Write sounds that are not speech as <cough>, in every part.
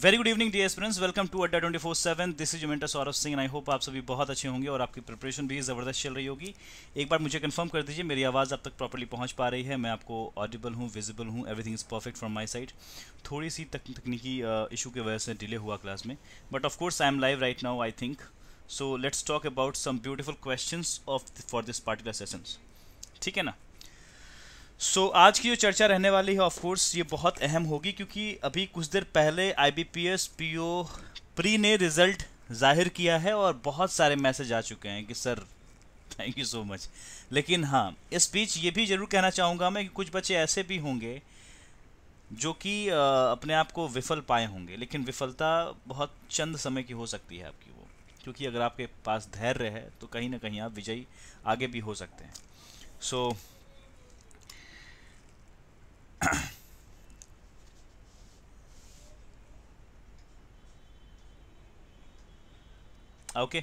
Very good evening the aspirants welcome to Adda twenty four seven this is mentor Saurabh Singh I hope आप सभी बहुत अच्छे होंगे और आपकी प्रिपरेशन भी ज़बरदस्त चल रही होगी एक बार मुझे कंफर्म कर दीजिए मेरी आवाज़ आप तक प्रॉपर्ली पहुंच पा रही है मैं आपको ऑडिबल हूँ विजिबल हूँ everything is perfect from my side थोड़ी सी तक, तकनीकी इशू की वजह से डिले हुआ क्लास में but of course I am live right now I think so let's talk about some beautiful question of for this particular sessions ठीक है ना सो so, आज की जो चर्चा रहने वाली है ऑफ कोर्स ये बहुत अहम होगी क्योंकि अभी कुछ देर पहले I B P S P O pre ने रिजल्ट जाहिर किया है और बहुत सारे मैसेज आ चुके हैं कि sir thank you so much लेकिन हाँ इस बीच ये भी ज़रूर कहना चाहूँगा मैं कि कुछ बच्चे ऐसे भी होंगे जो कि अपने आप को विफल पाए होंगे लेकिन विफलता बहुत चंद समय की हो सकती है आपकी वो क्योंकि अगर आपके पास धैर्य है तो कहीं ना कहीं आप विजयी आगे भी हो सकते हैं so so, okay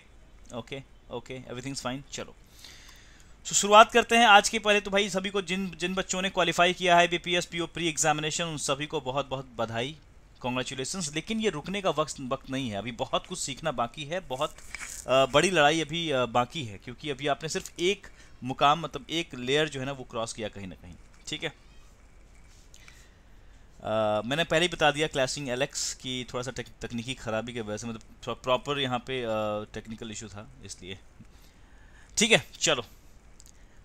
okay okay is fine चलो सो so, शुरुआत करते हैं आज के पहले तो भाई सभी को जिन जिन बच्चों ने क्वालिफाई किया है बीपीएस पीओ प्री एग्जामिनेशन उन सभी को बहुत बहुत बधाई कॉन्ग्रेचुलेसन्स लेकिन ये रुकने का वक्त वक्त नहीं है अभी बहुत कुछ सीखना बाकी है बहुत आ, बड़ी लड़ाई अभी आ, बाकी है क्योंकि अभी आपने सिर्फ एक मुकाम मतलब एक लेयर जो है ना वो क्रॉस किया कहीं ना कहीं ठीक है आ, मैंने पहले ही बता दिया क्लैशिंग एलेक्स की थोड़ा सा तकनीकी ख़राबी की वजह से मतलब थोड़ा प्रॉपर यहाँ पे टेक्निकल इशू था इसलिए ठीक है चलो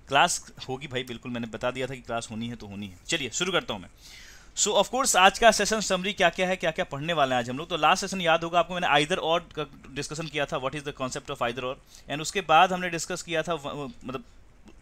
क्लास होगी भाई बिल्कुल मैंने बता दिया था कि क्लास होनी है तो होनी है चलिए शुरू करता हूँ मैं सो ऑफ कोर्स आज का सेशन समरी क्या क्या है क्या क्या पढ़ने वाले हैं आज हम लोग तो लास्ट सेशन याद होगा आपको मैंने आइदर और डिस्कशन किया था what is the concept of either or and उसके बाद हमने डिस्कस किया था मतलब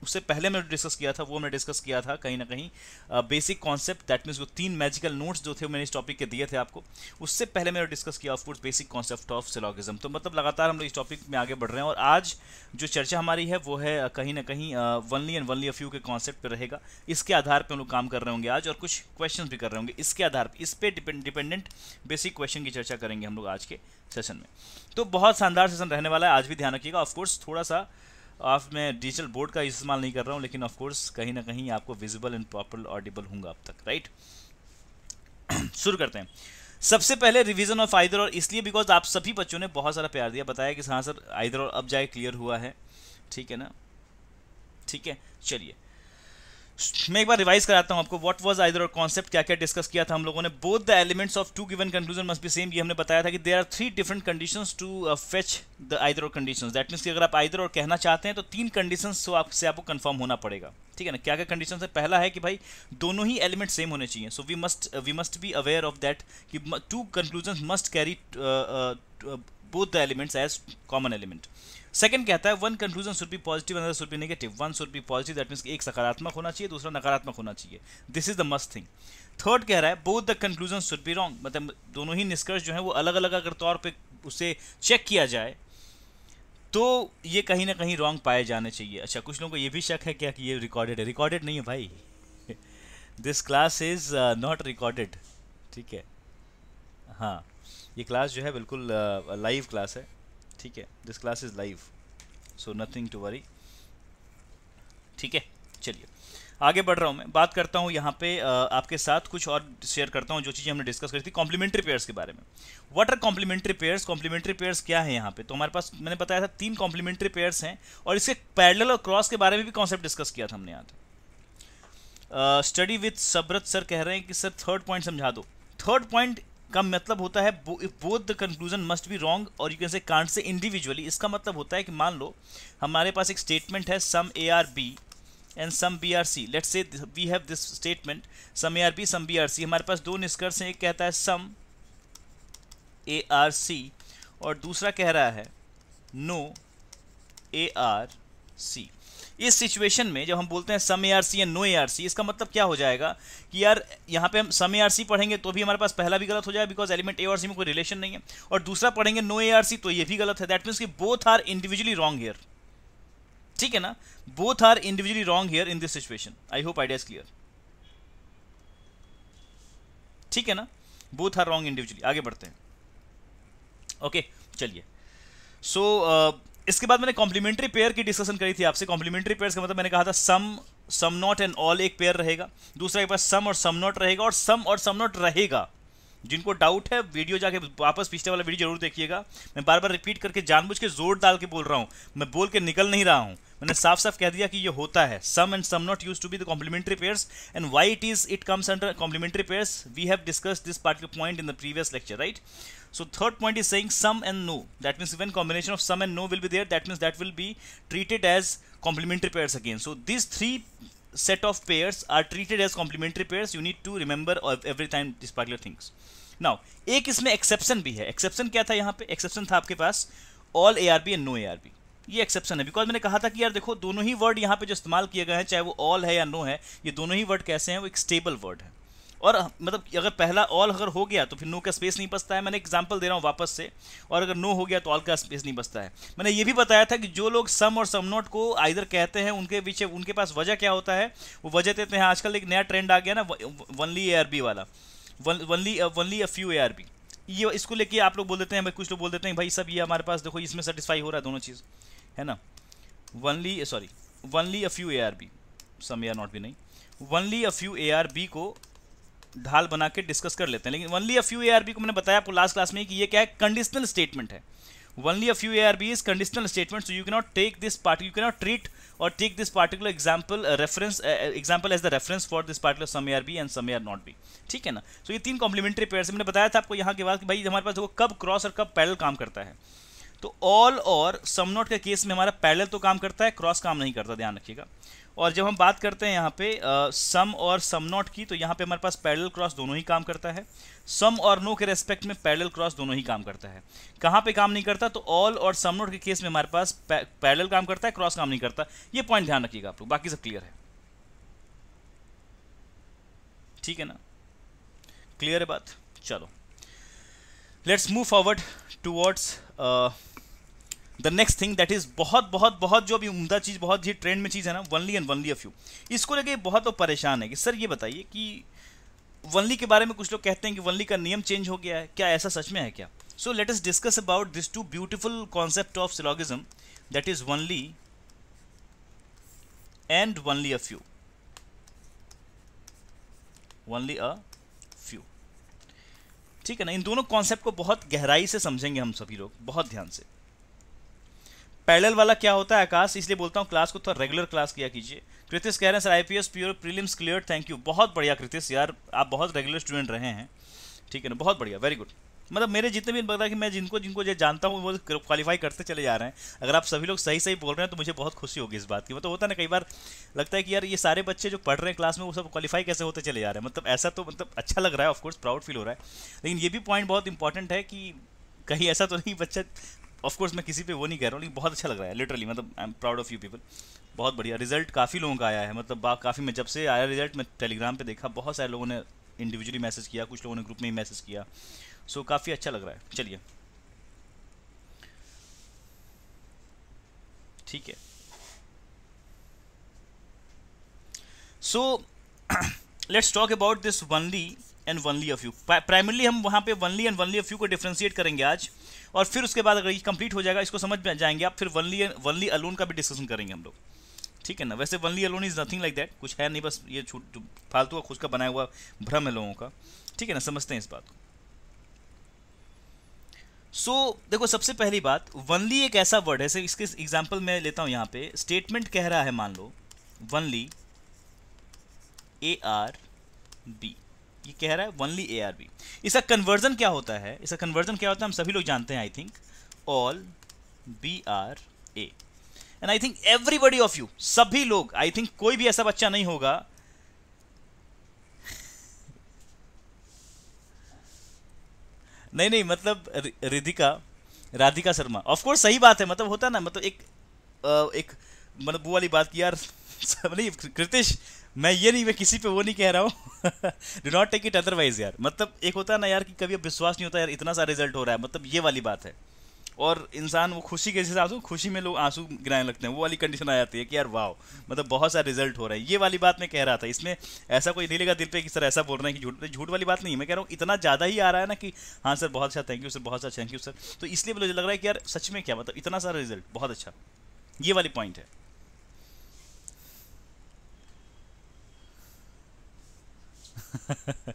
उससे पहले मैंने डिस्कस किया था वो मैंने डिस्कस किया था कहीं ना कहीं बेसिक कॉन्सेप्ट दैट मीन्स वो तीन मैजिकल नोट्स जो थे मैंने इस टॉपिक के दिए थे आपको उससे पहले मैंने डिस्कस किया of course basic concept of syllogism तो मतलब लगातार हम लोग इस टॉपिक में आगे बढ़ रहे हैं और आज जो चर्चा हमारी है वो है कहीं ना कहीं वनली एंड वनली अफ्यू के कॉन्सेप्ट पर रहेगा इसके आधार पर हम लोग काम कर रहे होंगे आज और कुछ क्वेश्चन भी कर रहे होंगे इसके आधार पर इस पर डिपेंडेंट बेसिक क्वेश्चन की चर्चा करेंगे हम लोग आज के सेशन में तो बहुत शानदार सेशन रहने वाला है आज भी ध्यान रखिएगा ऑफकोर्स थोड़ा सा आप मैं डिजिटल बोर्ड का इस्तेमाल नहीं कर रहा हूँ लेकिन ऑफकोर्स कहीं ना कहीं आपको विजिबल एंड प्रॉपर ऑडिबल होंगे अब तक राइट <clears throat> शुरू करते हैं सबसे पहले रिवीजन ऑफ आइदर और इसलिए बिकॉज आप सभी बच्चों ने बहुत सारा प्यार दिया बताया कि हाँ सर आइदर और अब जाए क्लियर हुआ है ठीक है ना ठीक है चलिए मैं एक बार रिवाइज कराता हूं आपको what was either or concept क्या क्या डिस्कस किया था हम लोगों ने both the elements of two given conclusion must be same ये हमने बताया था कि there are three different conditions to fetch the either or condition that means कि अगर आप आइदर और कहना चाहते हैं तो तीन कंडीशन तो आपसे आपको कंफर्म होना पड़ेगा ठीक है ना क्या क्या कंडीशन है पहला है कि भाई दोनों ही एलिमेंट सेम होने चाहिए so we must we must be aware of that कि two conclusion must carry both the elements as common element second कहता है one conclusion should be positive another should be negative one should be positive that means एक सकारात्मक होना चाहिए दूसरा नकारात्मक होना चाहिए this is the must thing third कह रहा है both the conclusion should be wrong मतलब दोनों ही निष्कर्ष जो है वो अलग अलग अगर तौर पर उसे चेक किया जाए तो ये कहीं ना कहीं रॉन्ग पाए जाने चाहिए अच्छा कुछ लोगों को ये भी शक है क्या कि ये रिकॉर्डेड है रिकॉर्डेड नहीं है भाई this class is not recorded ठीक है हाँ ये क्लास जो है बिल्कुल लाइव uh, क्लास है ठीक है this class is live so nothing to worry ठीक है चलिए आगे बढ़ रहा हूँ मैं बात करता हूँ यहाँ पे आपके साथ कुछ और शेयर करता हूँ जो चीज़ें हमने डिस्कस करी थी कॉम्प्लीमेंट्री पेयर्स के बारे में what are complementary pairs complementary pairs क्या है यहाँ पे तो हमारे पास मैंने बताया था तीन कॉम्प्लीमेंट्री पेयर्स हैं और इसके पैडल और क्रॉस के बारे में भी कॉन्सेप्ट डिस्कस किया था हमने यहाँ पर स्टडी विथ सबरत सर कह रहे हैं कि सर थर्ड पॉइंट समझा दो थर्ड पॉइंट का मतलब होता है both the conclusion must be wrong और you can say can't say individually इसका मतलब होता है कि मान लो हमारे पास एक स्टेटमेंट है some A are B and some B are C let's say we have this statement some A are B some B are C हमारे पास दो निष्कर्ष हैं एक कहता है सम ए आर सी और दूसरा कह रहा है नो ए आर सी इस सिचुएशन में जब हम बोलते हैं सम ए आर सी या नो ए आर सी इसका मतलब क्या हो जाएगा कि यार यहाँ पे हम सम ए आर सी पढ़ेंगे तो भी हमारे पास पहला भी गलत हो जाएगा because element A are C में कोई रिलेशन नहीं है और दूसरा पढ़ेंगे नो ए आर सी तो ये भी गलत है दैट मीन्स कि both are individually wrong here ठीक है ना both are individually wrong here in this situation I hope idea is clear ठीक है ना बोथ आर रॉन्ग इंडिविजुअली आगे बढ़ते हैं ओके okay, चलिए सो so, uh, इसके बाद मैंने कॉम्प्लीमेंट्री पेयर की डिस्कशन करी थी आपसे कॉम्प्लीमेंट्री पेयर का मतलब मैंने कहा था some some not and all एक पेयर रहेगा दूसरा के पास सम और सम नॉट रहेगा और सम और सम नॉट रहेगा जिनको डाउट है वीडियो जाके वापस पिछले वाला वीडियो जरूर देखिएगा मैं बार बार रिपीट करके जानबूझ के जोर डाल के बोल रहा हूँ मैं बोल के निकल नहीं रहा हूँ मैंने साफ साफ कह दिया कि ये होता है some and some not use to be the complementary pairs and why it is it comes under complementary pairs we have discuss this particular point in the previous lecture right so third point is saying some and no that means even combination of some and no will be there that means that will be treated as complementary pairs again so this three set of pairs are treated as complementary pairs you need to remember every time this particular things now ek isme exception bhi hai exception kya tha yahan pe exception tha aapke paas all ARB and no ARB ये exception है because मैंने कहा था कि यार देखो दोनों ही word यहाँ पे जो इस्तेमाल किए गए हैं चाहे वो ऑल है या नो है ये दोनों ही वर्ड कैसे हैं वो एक स्टेबल वर्ड है और मतलब अगर पहला ऑल अगर हो गया तो फिर नो का स्पेस नहीं बचता है मैंने एग्जाम्पल दे रहा हूँ वापस से और अगर नो हो गया तो ऑल का स्पेस नहीं बचता है मैंने ये भी बताया था कि जो लोग सम और सम नॉट को आइधर कहते हैं उनके पीछे उनके पास वजह क्या होता है वो वजह देते हैं आजकल एक नया ट्रेंड आ गया ना वनली ए वाला only only a few A ये इसको लेके आप लोग बोल देते हैं भाई कुछ लोग बोल देते हैं भाई सब ये हमारे पास देखो इसमें सेटिस्फाई हो रहा है दोनों चीज़ है ना only sorry only a few A are B some A are not भी नहीं only a few A are B को ढाल बना के डिस्कस कर लेते हैं लेकिन ओनली अ फ्यू ए को मैंने बताया आपको लास्ट क्लास में कि ये क्या है कंडीशनल स्टेटमेंट है only a few A are B is conditional statement so you cannot take this party you cannot treat or take this particular example reference example as the reference for this particular some are B and some are not B ठीक है ना सो so, ये तीन complementary pair मैंने बताया था आपको यहाँ के बाद कि भाई हमारे पास वो कब क्रॉस और कब पैडल काम करता है तो ऑल और सम नॉट के केस में हमारा पैडल तो काम करता है क्रॉस काम नहीं करता ध्यान रखिएगा और जब हम बात करते हैं यहाँ पे सम और सम नॉट की तो यहाँ पे हमारे पास पैरेलल क्रॉस दोनों ही काम करता है सम और नो के रेस्पेक्ट में पैरेलल क्रॉस दोनों ही काम करता है कहाँ पे काम नहीं करता तो ऑल और सम नॉट के केस में हमारे पास पैरेलल काम करता है क्रॉस काम नहीं करता ये पॉइंट ध्यान रखिएगा आप लोग बाकी सब क्लियर है ठीक है ना क्लियर है बात चलो let's move forward towards the next thing that is बहुत बहुत बहुत जो अभी उमदा चीज़ बहुत ही ट्रेंड में चीज़ है ना only and only of you इसको लेके बहुत लोग परेशान है कि सर ये बताइए कि वनली के बारे में कुछ लोग कहते हैं कि वनली का नियम चेंज हो गया है क्या ऐसा सच में है क्या so let us discuss about this two beautiful concept of syllogism that is only and only a few only a few ठीक है ना इन दोनों कॉन्सेप्ट को बहुत गहराई से समझेंगे हम सभी लोग बहुत ध्यान से पैरेलल वाला क्या होता है आकाश इसलिए बोलता हूँ क्लास को थोड़ा रेगुलर क्लास किया कीजिए कृतिस कह रहे हैं sir I P S pure prelims clear thank you बहुत बढ़िया कृतिस यार आप बहुत रेगुलर स्टूडेंट रहे हैं ठीक है ना बहुत बढ़िया वेरी गुड मतलब मेरे जितने भी पता कि मैं जिनको जिनको जो जानता हूँ वो क्वालिफाई करते चले जा रहे हैं अगर आप सभी लोग सही सही बोल रहे हैं तो मुझे बहुत खुशी होगी इस बात की मतलब होता है ना कई बार लगता है कि यार ये सारे बच्चे जो पढ़ रहे हैं क्लास में वो सब क्वालिफाई कैसे होते चले जा रहे हैं मतलब ऐसा तो मतलब अच्छा लग रहा है ऑफकोर्स प्राउड फील हो रहा है लेकिन ये भी पॉइंट बहुत इंपॉर्टेंट है कि कहीं ऐसा तो नहीं बच्चा ऑफकोर्स मैं किसी पे वो नहीं कह रहा हूँ लेकिन बहुत अच्छा लग रहा है लिटरली मतलब I am proud of you people बहुत बढ़िया रिजल्ट काफ़ी लोगों का आया है मतलब काफ़ी मैं जब से आया रिजल्ट मैं टेलीग्राम पे देखा बहुत सारे लोगों ने इंडिविजुअली मैसेज किया कुछ लोगों ने ग्रुप में ही मैसेज किया सो so, काफ़ी अच्छा लग रहा है चलिए ठीक है so let's talk about this only and only of you primarily हम वहाँ पे only and only of you को डिफ्रेंशिएट करेंगे आज और फिर उसके बाद अगर ये कंप्लीट हो जाएगा इसको समझ में जाएंगे आप फिर वनली एंड वनली अलोन का भी डिस्कशन करेंगे हम लोग ठीक है ना वैसे only alone is nothing like that कुछ है नहीं बस ये छूट फालतू का खुद का बनाया हुआ भ्रम है लोगों का ठीक है ना समझते हैं इस बात को सो so, देखो सबसे पहली बात वनली एक ऐसा वर्ड है सर इसके एग्जाम्पल मैं लेता हूँ यहाँ पे स्टेटमेंट कह रहा है मान लो वनली ए आर बी ये कह रहा है वनली ए आर बी इसका कन्वर्जन क्या होता है इसका कन्वर्जन क्या होता है हम सभी लोग जानते हैं I think all B are A and I think everybody of you सभी लोग आई थिंक कोई भी ऐसा बच्चा नहीं होगा नहीं नहीं मतलब रिधिका राधिका शर्मा ऑफकोर्स सही बात है मतलब होता है ना मतलब एक आ, एक मतलब वो वाली बात की यार <laughs> नहीं कृतिश मैं ये नहीं मैं किसी पे वो नहीं कह रहा हूँ do not take it otherwise यार मतलब एक होता है ना यार कि कभी अब विश्वास नहीं होता यार इतना सा रिजल्ट हो रहा है मतलब ये वाली बात है और इंसान वो खुशी के हिसाब से खुशी में लोग आंसू गिराने लगते हैं वो वाली कंडीशन आ जाती है कि यार वाह मतलब बहुत सारे रिजल्ट हो रहा है ये वाली बात मैं कह रहा था इसमें ऐसा कोई नहीं लगा दिल पे कि सर ऐसा बोल रहे हैं कि झूठ झूठ वाली बात नहीं मैं कह रहा हूँ इतना ज़्यादा ही आ रहा है ना कि हाँ सर बहुत अच्छा थैंक यू सर बहुत अच्छा थैंक यू सर तो इसलिए मुझे लग रहा है कि यार सच में क्या मतलब इतना सारा रिजल्ट बहुत अच्छा ये वाली पॉइंट है <laughs>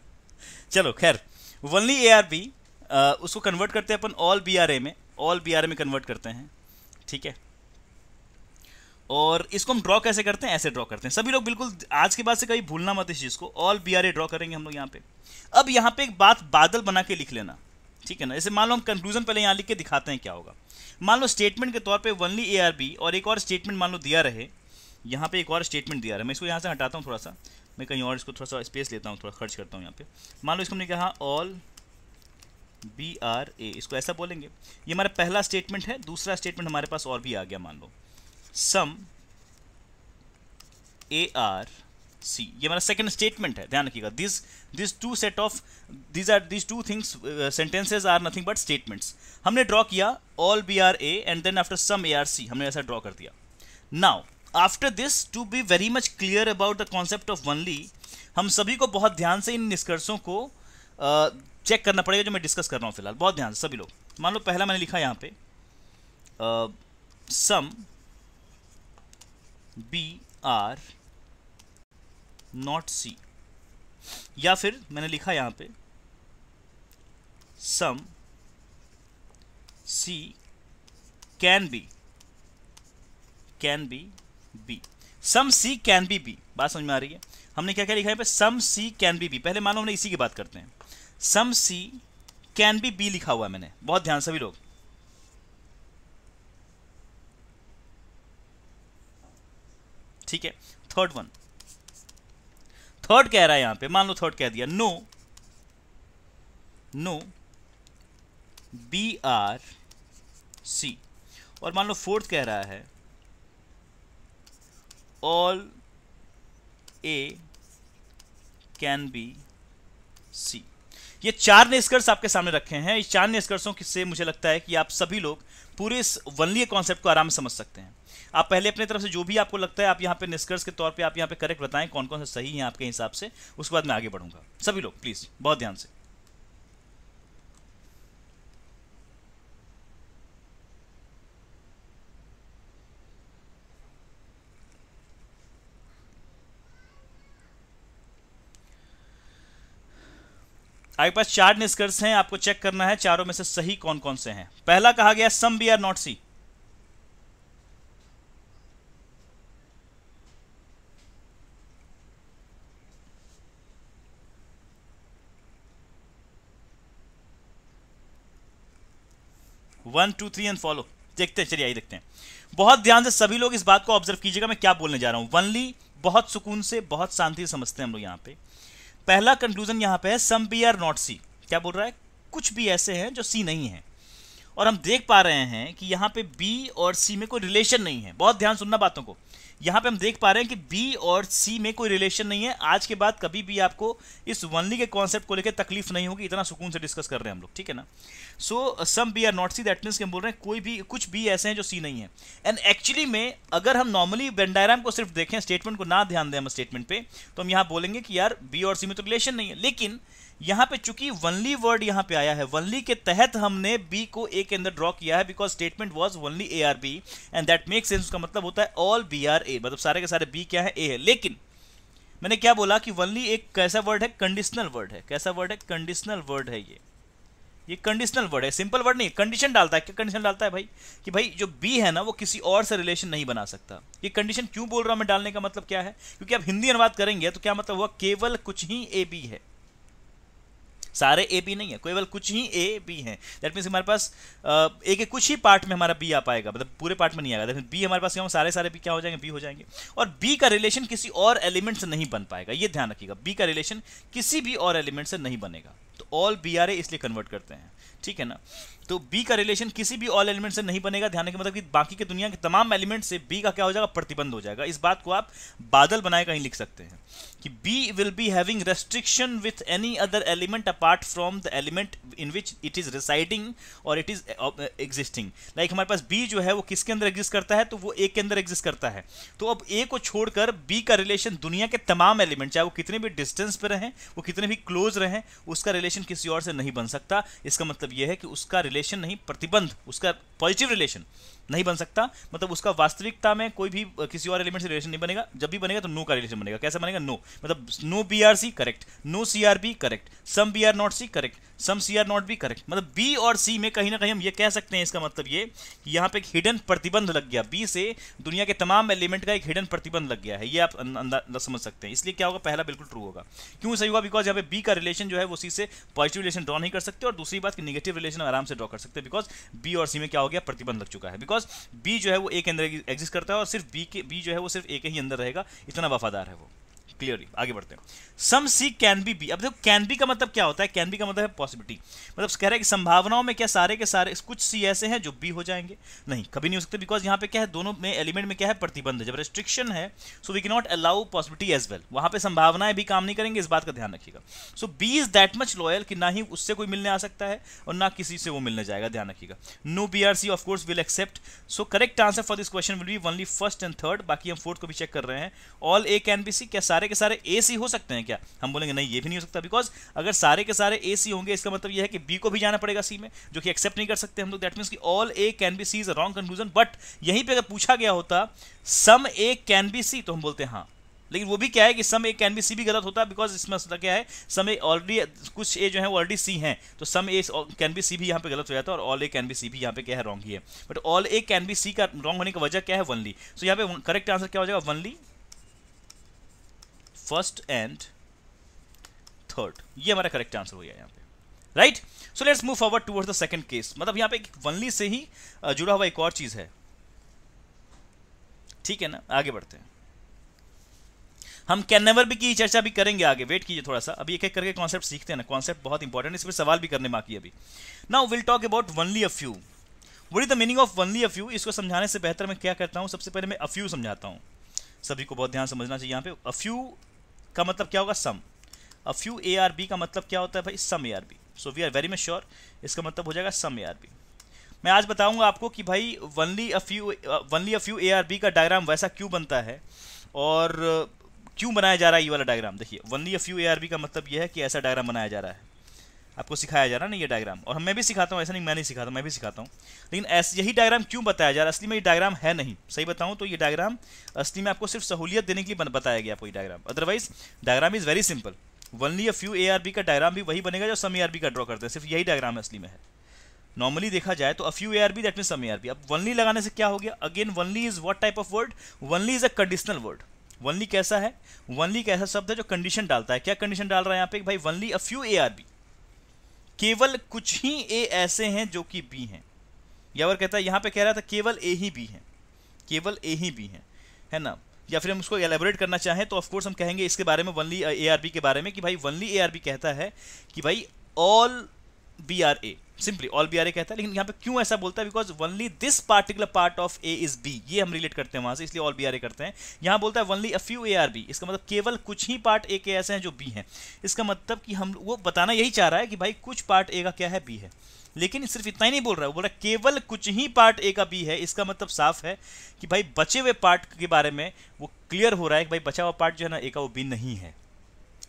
चलो खैर वनली ए आर बी उसको कन्वर्ट करते हैं अपन ऑल बी आर ए में ऑल बी आर ए में कन्वर्ट करते हैं ठीक है और इसको हम ड्रॉ कैसे करते हैं ऐसे ड्रॉ करते हैं सभी लोग बिल्कुल आज के बाद से कभी भूलना मत इस चीज़ को all B are A draw करेंगे हम लोग यहाँ पे अब यहाँ पे एक बात बादल बना के लिख लेना ठीक है ना इसे मान लो हम कंक्लूजन पहले यहाँ लिख के दिखाते हैं क्या होगा मान लो स्टेटमेंट के तौर पे वनली ए आर बी और एक और स्टेटमेंट मान लो दिया रहे यहाँ पे एक और स्टेटमेंट दिया रहे मैं इसको यहाँ से हटाता हूँ थोड़ा सा मैं कहीं और इसको थोड़ा सा स्पेस लेता हूँ थोड़ा खर्च करता हूँ यहाँ पे मान लो इसको हमने कहा ऑल बी आर ए इसको ऐसा बोलेंगे ये हमारा पहला स्टेटमेंट है दूसरा स्टेटमेंट हमारे पास और भी आ गया मान लो सम ए आर सी ये हमारा सेकेंड स्टेटमेंट है ध्यान रखिएगा this this two set of these are this two things sentences are nothing but statements हमने ड्रॉ किया all B are A and then after some A are C हमने ऐसा draw कर दिया now after this to be very much clear about the concept of only हम सभी को बहुत ध्यान से इन निष्कर्षों को चेक करना पड़ेगा जो मैं डिस्कस कर रहा हूँ फिलहाल बहुत ध्यान से सभी लोग मान लो पहला मैंने लिखा यहाँ पे some B are not C या फिर मैंने लिखा यहाँ पे some C can be can be B some C can be B बात समझ में आ रही है हमने क्या क्या लिखा है some C can be B पहले मानो हमने इसी की बात करते हैं some C can be B लिखा हुआ है मैंने बहुत ध्यान सभी लोग ठीक है थर्ड वन थर्ड कह रहा है यहां पे मान लो थर्ड कह दिया no no B are C और मान लो फोर्थ कह रहा है all A can be C ये चार निष्कर्ष आपके सामने रखे हैं इस चार निष्कर्षों से मुझे लगता है कि आप सभी लोग पूरे इस वनलीय कॉन्सेप्ट को आराम से समझ सकते हैं आप पहले अपने तरफ से जो भी आपको लगता है आप यहाँ पे निष्कर्ष के तौर पे आप यहाँ पे करेक्ट बताएं कौन कौन सा सही है आपके हिसाब से उसके बाद मैं आगे बढ़ूंगा सभी लोग प्लीज़ बहुत ध्यान से आपके पास चार निष्कर्ष हैं आपको चेक करना है चारों में से सही कौन कौन से हैं पहला कहा गया some B are not C one two three and follow देखते हैं चलिए आइए देखते हैं बहुत ध्यान से सभी लोग इस बात को ऑब्जर्व कीजिएगा मैं क्या बोलने जा रहा हूं वनली बहुत सुकून से बहुत शांति समझते हैं हम लोग यहां पर पहला कंक्लूजन यहां पे है some B are not C क्या बोल रहा है कुछ भी ऐसे हैं जो सी नहीं है और हम देख पा रहे हैं कि यहां पे बी और सी में कोई रिलेशन नहीं है बहुत ध्यान सुनना बातों को यहाँ पे हम देख पा रहे हैं कि बी और सी में कोई रिलेशन नहीं है आज के बाद कभी भी आपको इस वनली के कॉन्सेप्ट को लेकर तकलीफ नहीं होगी इतना सुकून से डिस्कस कर रहे हैं हम लोग ठीक है ना so some B are not C that mean के हम बोल रहे हैं कोई भी कुछ बी ऐसे हैं जो सी नहीं है एंड एक्चुअली में अगर हम नॉर्मली बेंडायराम को सिर्फ देखें स्टेटमेंट को ना ध्यान दें हम स्टेटमेंट पे तो हम यहां बोलेंगे कि यार बी और सी में तो रिलेशन नहीं है लेकिन यहां पे चूंकि वनली वर्ड यहां पे आया है वनली के तहत हमने बी को ए के अंदर ड्रॉ किया है because statement was only A are B and that make sense उसका मतलब होता है ऑल बी आर ए मतलब सारे के सारे बी क्या है ए है लेकिन मैंने क्या बोला कि वनली एक कैसा वर्ड है कंडीशनल वर्ड है कैसा वर्ड है कंडीशनल वर्ड है ये ये कंडीशनल वर्ड है सिंपल वर्ड नहीं कंडीशन डालता है क्या कंडीशन डालता है भाई कि भाई जो बी है ना वो किसी और से रिलेशन नहीं बना सकता ये कंडीशन क्यों बोल रहा हूं मैं डालने का मतलब क्या है क्योंकि आप हिंदी अनुवाद करेंगे तो क्या मतलब हुआ केवल कुछ ही ए बी है सारे ए बी नहीं है केवल कुछ ही ए बी हैं दैट मीन्स हमारे पास ए के कुछ ही पार्ट में हमारा बी आ पाएगा मतलब पूरे पार्ट में नहीं आएगा दैट बी हमारे पास क्या सारे सारे बी क्या हो जाएंगे बी हो जाएंगे और बी का रिलेशन किसी और एलिमेंट से नहीं बन पाएगा ये ध्यान रखिएगा बी का रिलेशन किसी भी और एलिमेंट से नहीं बनेगा तो ऑल बी आर ए इसलिए कन्वर्ट करते हैं ठीक है ना तो बी का रिलेशन किसी भी ऑल एलिमेंट से नहीं बनेगा ध्यान रखिए मतलब कि बाकी के दुनिया के तमाम एलिमेंट से बी का क्या हो जाएगा प्रतिबंध हो जाएगा इस बात को आप बादल बनाए कहीं लिख सकते हैं कि b will be having restriction with any other element apart from the element in which it is residing or it is uh, uh, existing like हमारे पास b जो है वो किसके अंदर एग्जिस्ट करता है तो वो a के अंदर एग्जिस्ट करता है तो अब a को छोड़कर b का रिलेशन दुनिया के तमाम एलिमेंट चाहे वो कितने भी डिस्टेंस पर रहें वो कितने भी क्लोज रहें उसका रिलेशन किसी और से नहीं बन सकता इसका मतलब यह है कि उसका रिलेशन नहीं प्रतिबंध उसका पॉजिटिव रिलेशन नहीं बन सकता मतलब उसका वास्तविकता में कोई भी किसी और एलिमेंट से रिलेशन नहीं बनेगा जब भी बनेगा तो नो का रिलेशन बनेगा कैसे बनेगा नो मतलब no B are C correct no C are B correct some B are not C correct some C are not B correct मतलब बी और सी में कहीं ना कहीं हम ये कह सकते हैं इसका मतलब ये यहाँ पे एक हिडन प्रतिबंध लग गया बी से दुनिया के तमाम एलिमेंट का एक हिडन प्रतिबंध लग गया है ये आप अंदाज समझ सकते हैं इसलिए क्या होगा पहला बिल्कुल ट्रू होगा क्यों सही होगा बिकॉज यहाँ पे बी का रिलेशन जो है वो सी से पॉजिटिव रिलेशन ड्रॉ नहीं कर सकते और दूसरी बात कि निगेटिव रिलेशन आराम से ड्रॉ कर सकते हैं बिकॉज बी और सी में क्या हो गया प्रतिबंध लग चुका है बिकॉज बिकॉज बी जो है वो ए के अंदर एग्जिस्ट करता है और सिर्फ बी के बी जो है वो सिर्फ ए के ही अंदर रहेगा इतना वफादार है वो क्लियरली आगे बढ़ते हैं some C can be B अब देखो कैन बी का मतलब क्या होता है कैन बी का मतलब है पॉसिबिलिटी मतलब कह रहे है कि संभावनाओं में क्या सारे के सारे कुछ सी ऐसे हैं जो बी हो जाएंगे नहीं कभी नहीं हो सकते बिकॉज यहाँ पे क्या है दोनों में एलिमेंट में क्या है प्रतिबंध जब रेस्ट्रिक्शन है so we can not allow possibility as well वहाँ पे संभावनाएं भी काम नहीं करेंगे इस बात का ध्यान रखिएगा so B is that much loyal कि ना ही उससे कोई मिलने आ सकता है और ना किसी से वो मिलने जाएगा ध्यान रखिएगा no B are C of course will accept so correct answer for this question will be only first and third बाकी हम फोर्थ को भी चेक कर रहे हैं all A can be C क्या सारे सारे के सारे ए सी हो सकते हैं क्या हम बोलेंगे नहीं ये भी नहीं हो सकता बिकॉज अगर सारे के सारे ए सी होंगे इसका मतलब यह है कि बी को भी जाना पड़ेगा सी में जो कि एक्सेप्ट नहीं कर सकते हम लोग दैट मीन्स की all A can be C is wrong conclusion but यहीं पर अगर पूछा गया होता सम ए कैन बी सी तो हम बोलते हैं हाँ लेकिन वो भी क्या है कि सम ए कैन बी सी भी गलत होता है बिकॉज इसमें असला क्या है सम ए ऑलरेडी कुछ ए जो है ऑलरेडी सी हैं तो सम ए कैन बी सी भी यहाँ पे गलत हो जाता है और all A can be C भी यहाँ पे क्या है रॉन्ग ही है but all A can be C का रॉन्ग होने का वजह क्या है वनली सो so यहाँ पे करेक्ट आंसर क्या हो जाएगा वनली फर्स्ट एंड थर्ड ये हमारा करेक्ट आंसर हो गया यहाँ पे right so let's move forward towards the second case मतलब यहाँ पे वनली से ही जुड़ा हुआ एक और चीज है ठीक है ना आगे बढ़ते हैं हम कैन नेवर भी की चर्चा भी करेंगे आगे वेट कीजिए थोड़ा सा अभी एक एक करके कॉन्सेप्ट सीखते हैं ना कॉन्सेप्ट बहुत इंपॉर्टेंट इस पर सवाल भी करने बाकी अभी now will talk about only a few what is the meaning of only a few इसको समझाने से बेहतर मैं क्या करता हूँ सबसे पहले मैं अफ्यू समझाता हूँ सभी को बहुत ध्यान समझना चाहिए यहाँ पे अफ्यू का मतलब क्या होगा some a few A are B का मतलब क्या होता है भाई some A are B so we are very much sure इसका मतलब हो जाएगा सम ए आर बी मैं आज बताऊंगा आपको कि भाई only a few only a few A are B का डायग्राम वैसा क्यों बनता है और क्यों बनाया जा रहा है ये वाला डायग्राम देखिए only a few A are B का मतलब यह है कि ऐसा डायग्राम बनाया जा रहा है आपको सिखाया जा रहा है ना ये डायग्राम और मैं भी सिखाता हूँ ऐसा नहीं मैं नहीं सिखाता मैं भी सिखाता हूँ लेकिन ऐसे यही डायग्राम क्यों बताया जा रहा है असली में ये डायग्राम है नहीं सही बताऊँ तो ये डायग्राम असली में आपको सिर्फ सहूलियत देने के लिए बताया गया आपको diagram otherwise diagram is very simple only a few A का डायग्राम भी वही बनेगा जो सम ए का ड्रॉ करते हैं सिर्फ यही डायग्राम असली में है नॉर्मली देखा जाए तो a few A are B that mean some A are B अब वनली लगाने से क्या हो गया again only is what type of word only is a conditional word only कैसा है वनली कैसा शब्द है जो कंडीशन डालता है क्या कंडीशन डाल रहा है यहाँ पे भाई only a few A are B केवल कुछ ही ए ऐसे हैं जो कि बी हैं यावर कहता है यहाँ पे कह रहा था केवल ए ही बी हैं केवल ए ही बी हैं है ना या फिर हम उसको एलेबोरेट करना चाहें तो ऑफकोर्स हम कहेंगे इसके बारे में वनली ए आर बी के बारे में कि भाई वनली ए आर बी कहता है कि भाई all B are A simply all B are A कहता है लेकिन यहाँ पे क्यों ऐसा बोलता है because only this particular part of A is B ये हम रिलेट करते हैं वहां से इसलिए ऑल बी आर ए करते हैं यहाँ बोलता है only a few A are B इसका मतलब केवल कुछ ही पार्ट ए के ऐसे हैं जो बी हैं इसका मतलब कि हम वो बताना यही चाह रहा है कि भाई कुछ पार्ट ए का क्या है बी है लेकिन सिर्फ इतना ही नहीं बोल रहा है बोल रहा है केवल कुछ ही पार्ट ए का बी है इसका मतलब साफ है कि भाई बचे हुए पार्ट के बारे में वो क्लियर हो रहा है कि भाई बचा हुआ पार्ट जो है ना ए का वो बी नहीं है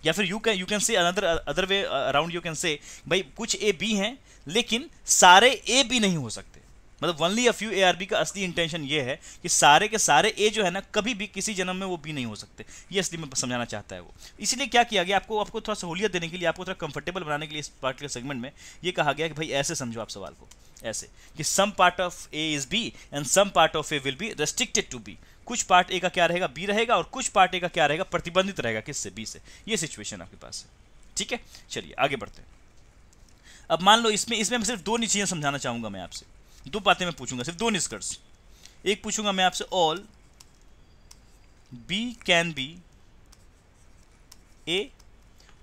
या फिर you can you can say another other way around you can say भाई कुछ ए बी हैं लेकिन सारे ए बी नहीं हो सकते मतलब only a few A are B का असली इंटेंशन ये है कि सारे के सारे ए जो है ना कभी भी किसी जन्म में वो बी नहीं हो सकते ये असली में समझाना चाहता है वो इसीलिए क्या किया गया आपको आपको थोड़ा सहूलियत देने के लिए आपको थोड़ा कंफर्टेबल बनाने के लिए इस पार्टिकुलर सेगमेंट में ये कहा गया कि भाई ऐसे समझो आप सवाल को ऐसे कि some part of A is B and some part of A will be restricted to B कुछ पार्ट ए का क्या रहेगा बी रहेगा और कुछ पार्ट ए का क्या रहेगा प्रतिबंधित रहेगा किससे बी से ये सिचुएशन आपके पास है ठीक है चलिए आगे बढ़ते हैं अब मान लो इसमें इसमें सिर्फ दो चीज़ें समझाना चाहूँगा मैं आपसे दो बातें मैं पूछूंगा सिर्फ दो निष्कर्ष एक पूछूंगा मैं आपसे all B can be A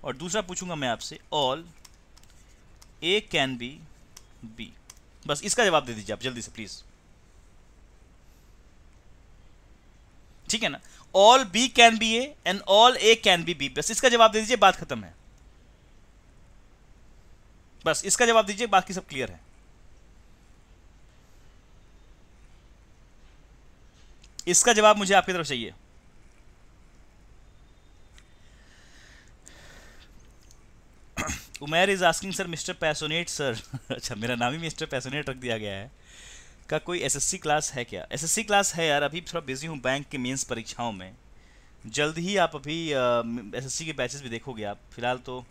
और दूसरा पूछूंगा मैं आपसे all A can be B बस इसका जवाब दे दीजिए आप जल्दी से प्लीज़ ठीक है ना all B can be A and all A can be B बस इसका जवाब दे दीजिए बात खत्म है बस इसका जवाब दीजिए बाकी सब क्लियर है इसका जवाब मुझे आपकी तरफ चाहिए <coughs> Umer is asking sir mister passionate sir अच्छा मेरा नाम ही मिस्टर पैसोनेट रख दिया गया है का कोई एसएससी क्लास है क्या एसएससी क्लास है यार अभी थोड़ा बिजी हूँ बैंक के मेंस परीक्षाओं में जल्द ही आप अभी एसएससी के बैचेस भी देखोगे आप फिलहाल तो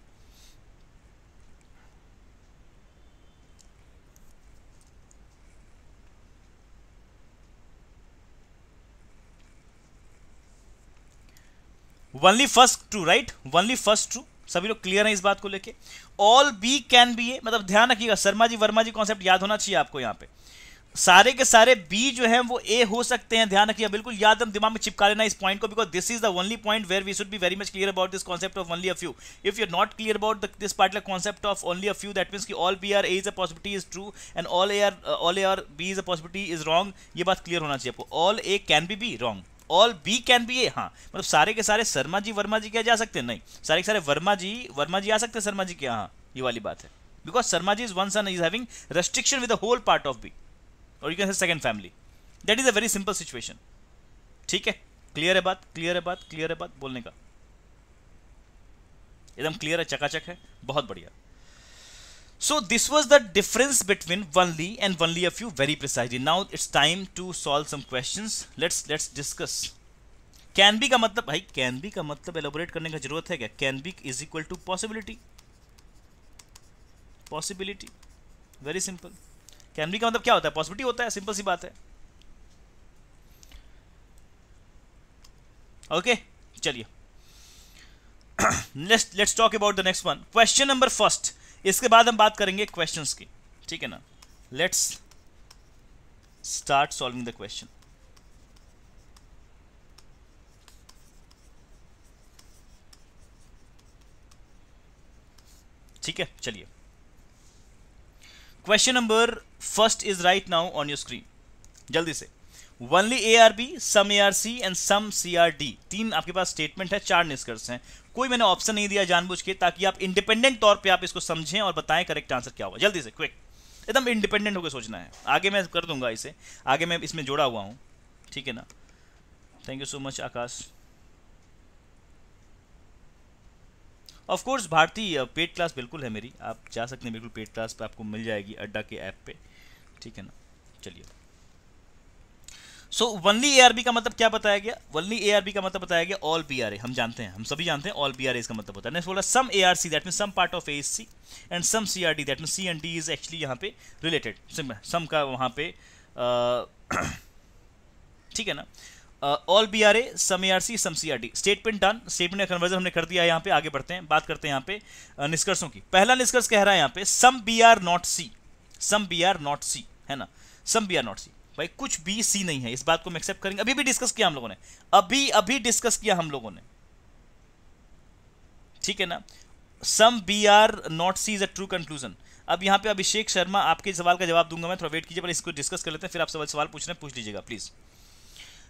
only first two right only first two सभी लोग क्लियर हैं इस बात को लेके all B can be A मतलब ध्यान रखिएगा शर्मा जी वर्मा जी कॉन्सेप्ट याद होना चाहिए आपको यहाँ पे सारे के सारे बी जो है वो ए हो सकते हैं ध्यान रखिए बिल्कुल याद हम दिमाग में चिपका लेना इस पॉइंट को because this is the only point where we should be very much clear about this concept of only a few if you not clear about this particular concept of only a few that means की all B are A is a possibility is true and all A are all A are B is a possibility is wrong ये बात clear होना चाहिए आपको all A can be B wrong all B can be A हाँ मतलब सारे के सारे शर्मा जी वर्मा जी क्या जा सकते हैं नहीं सारे के सारे वर्मा जी वर्मा जी आ सकते हैं शर्मा जी के यहाँ ये वाली बात है because Sharma ji is one son is having restriction with whole part of B और you can say second family that is a very simple situation ठीक है क्लियर है बात क्लियर है बात क्लियर है बात बोलने का एकदम क्लियर है चकाचक है बहुत बढ़िया so this was the difference between only and only of you very precisely now it's time to solve some question let's let's discuss can be का मतलब भाई कैन बी का मतलब एलोबोरेट करने का जरूरत है क्या can be is equal to possibility possibility very simple can be का मतलब क्या होता है पॉसिबिलिटी होता है सिंपल सी बात है ओके चलिए let's let's talk about the next one question number first इसके बाद हम बात करेंगे क्वेश्चंस की ठीक है ना let's start solving the question ठीक है चलिए question number first is right now on your screen जल्दी से only A are B some A are C and some C are D तीन आपके पास स्टेटमेंट है चार निष्कर्ष हैं कोई मैंने ऑप्शन नहीं दिया जानबूझ के ताकि आप इंडिपेंडेंट तौर पे आप इसको समझें और बताएं करेक्ट आंसर क्या हुआ जल्दी से क्विक एकदम इंडिपेंडेंट होकर सोचना है आगे मैं कर दूंगा इसे आगे मैं इसमें जोड़ा हुआ हूँ ठीक है ना thank you so much Akash of course Bhartiya paid class बिल्कुल है मेरी आप जा सकते हैं बिल्कुल पेड क्लास पे आपको मिल जाएगी अड्डा के ऐप पे ठीक है ना चलिए सो वनली बी का मतलब क्या बताया गया वनली बी का मतलब बताया गया ऑल ए हम जानते हैं हम सभी जानते हैं ऑल पीआरए का मतलब होता है नेक्स्ट बोला some C that mean some part of C and some D that mean C and D is actually यहाँ पे रिलेटेड सम का वहाँ पे uh, <clears throat> ठीक है ना all B are A some A are C some C are D statement done statement का conversion हमने कर दिया है यहाँ पे आगे बढ़ते हैं बात करते हैं यहाँ पे निष्कर्षों की पहला निष्कर्ष कह रहा है यहाँ पे some B are not C some B are not C है ना some B are not C भाई कुछ बी सी नहीं है इस बात को हम एक्सेप्ट करेंगे अभी भी डिस्कस किया हम लोगों ने अभी अभी डिस्कस किया हम लोगों ने ठीक है ना some B are not C is a true conclusion अब यहाँ पे अभिषेक शर्मा आपके सवाल का जवाब दूंगा मैं थोड़ा वेट कीजिए पर इसको डिस्कस कर लेते हैं फिर आप सवाल सवाल पूछ पूछना पूछ लीजिएगा प्लीज़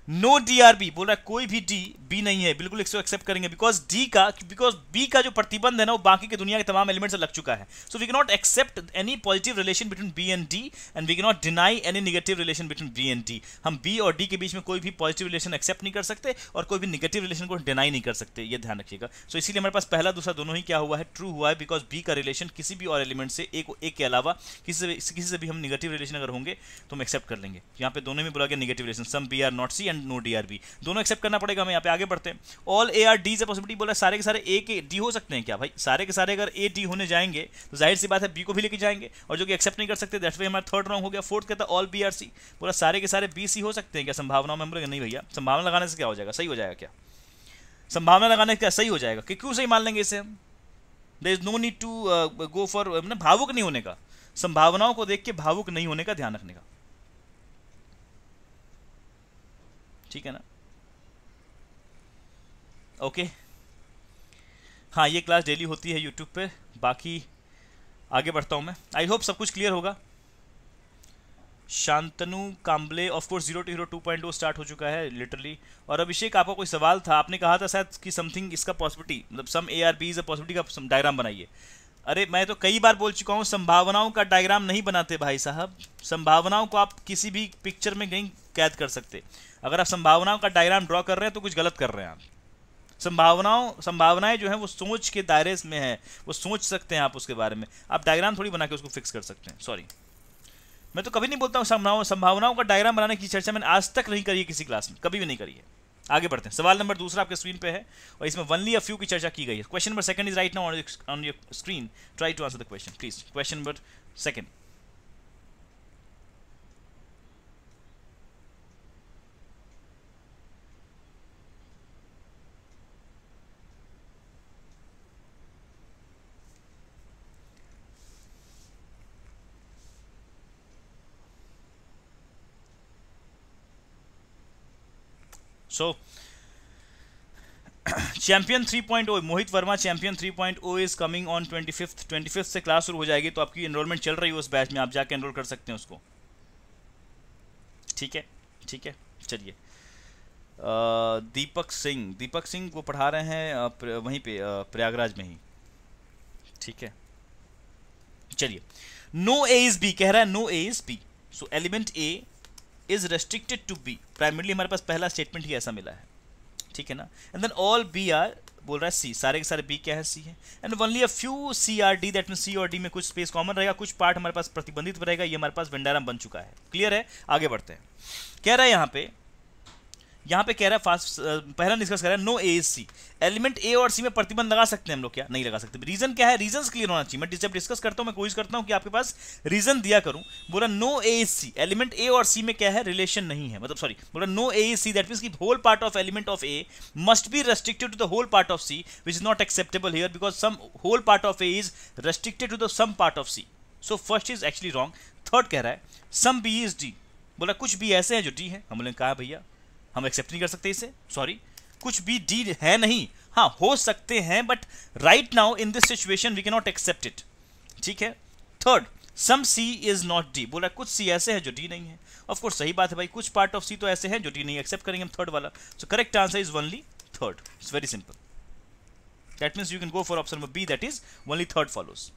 नो बी बोल रहा है कोई भी डी बी नहीं है बिल्कुल इसको एक्सेप्ट करेंगे बिकॉज डी का बिकॉज बी का जो प्रतिबंध है ना वो बाकी के दुनिया के तमाम एलिमेंट से लग चुका है so we not accept any positive relation between B and D and we not deny any negative relation between B and D हम बी और डी के बीच में कोई भी पॉजिटिव रिलेशन एक्सेप्ट नहीं कर सकते और कोई भी निगेटिव रिलेशन को डिनाई नहीं कर सकते ये ध्यान रखिएगा सो so, इसीलिए हमारे पास पहला दूसरा दोनों ही क्या हुआ है ट्रू हुआ है बिकॉज बी का रिलेशन किसी भी और एलिमेंट से एक एक के अलावा किसी से किसी से भी हम निगेटिव रिलेशन अगर होंगे तो हम एक्सेप्ट कर लेंगे यहाँ पे दोनों में बोला गया negative relation some B are not C and and no D are B दोनों एक्सेप्ट करना पड़ेगा हमें यहाँ पे आगे बढ़ते हैं ऑल ए आर डी से पॉसिबिलिटी बोला सारे के सारे ए के डी हो सकते हैं क्या भाई सारे के सारे अगर ए डी होने जाएंगे तो जाहिर सी बात है बी को भी लेके जाएंगे और जो कि एक्सेप्ट नहीं कर सकते दैट्स वे हमारा थर्ड रॉन्ग हो गया फोर्थ कहता ऑल बी आर सी बोला सारे के सारे बी सी हो सकते हैं क्या संभावनाओं में नहीं भैया संभावना लगाने से क्या हो जाएगा सही हो जाएगा क्या संभावना लगाने से क्या सही हो जाएगा कि क्यों सही मान लेंगे इसे हम there is no need to go for भावुक नहीं होने का संभावनाओं को देख के भावुक नहीं होने का ध्यान रखने का ठीक है ना ओके हाँ ये क्लास डेली होती है यूट्यूब पे बाकी आगे बढ़ता हूँ मैं आई होप सब कुछ क्लियर होगा Shantanu Kamble of course zero to hero two point start हो चुका है लिटरली और अभिषेक आपका कोई सवाल था आपने कहा था शायद कि समथिंग इसका पॉसिबिलिटी मतलब some A are B is a possibility का डायग्राम बनाइए अरे मैं तो कई बार बोल चुका हूँ संभावनाओं का डायग्राम नहीं बनाते भाई साहब संभावनाओं को आप किसी भी पिक्चर में कहीं कैद कर सकते अगर आप संभावनाओं का डायग्राम ड्रॉ कर रहे हैं तो कुछ गलत कर रहे हैं आप संभावनाओं संभावनाएं जो हैं वो सोच के दायरे में है वो सोच सकते हैं आप उसके बारे में आप डायग्राम थोड़ी बना के उसको फिक्स कर सकते हैं सॉरी मैं तो कभी नहीं बोलता हूँ संभावनाओं संभावनाओं का डायग्राम बनाने की चर्चा मैंने आज तक नहीं करी है किसी क्लास में कभी भी नहीं करी है आगे बढ़ते हैं सवाल नंबर दूसरा आपके स्क्रीन पे है और इसमें वनली अ फ्यू की चर्चा की गई है question number second is right now on your screen try to answer the question please question number second so champion 3.0 Mohit Verma champion 3.0 is coming on 25th 25th से क्लास शुरू हो जाएगी तो आपकी एनरोलमेंट चल रही है उस बैच में आप जाके एनरोल कर सकते हैं उसको ठीक है ठीक है चलिए दीपक सिंह दीपक सिंह वो पढ़ा रहे हैं प्र, वहीं पे प्रयागराज में ही ठीक है चलिए नो ए इज बी कह रहा है no A is B so element A is restricted to B primarily हमारे पास पहला स्टेटमेंट ही ऐसा मिला है ठीक है ना and then all B are बोल रहा है सी सारे के सारे बी क्या है सी है and only a few C are D that mean C और डी में कुछ स्पेस कॉमन रहेगा कुछ पार्ट हमारे पास प्रतिबंधित रहेगा ये हमारे पास भंडारा बन चुका है क्लियर है आगे बढ़ते हैं कह रहा है यहाँ पे यहाँ पे कह रहा है फास्ट पहला डिस्कस कर रहा है no A is C element A और सी में प्रतिबंध लगा सकते हैं हम लोग क्या नहीं लगा सकते रीजन क्या है रीजन क्लियर होना चाहिए मैं जब डिस्कस करता हूँ मैं कोशिश करता हूँ कि आपके पास रीजन दिया करूँ बोला no A is C element A और सी में क्या है रिलेशन नहीं है मतलब सॉरी बोला no A is C that mean की whole part of element of A must be restricted to the whole part of C which is not acceptable here because some whole part of A is restricted to the some part of C so first is actually wrong third कह रहा है some B is D बोला कुछ भी ऐसे हैं जो D है हम लोग ने कहा भैया हम एक्सेप्ट नहीं कर सकते इसे सॉरी कुछ भी डी है नहीं हाँ हो सकते हैं but right now in this situation we can not accept it ठीक है third some C is not D बोला कुछ सी ऐसे है जो डी नहीं है ऑफकोर्स सही बात है भाई कुछ पार्ट ऑफ सी तो ऐसे हैं जो डी नहीं एक्सेप्ट करेंगे हम थर्ड वाला so correct answer is only third it's very simple that means you can go for option number B that is only third follows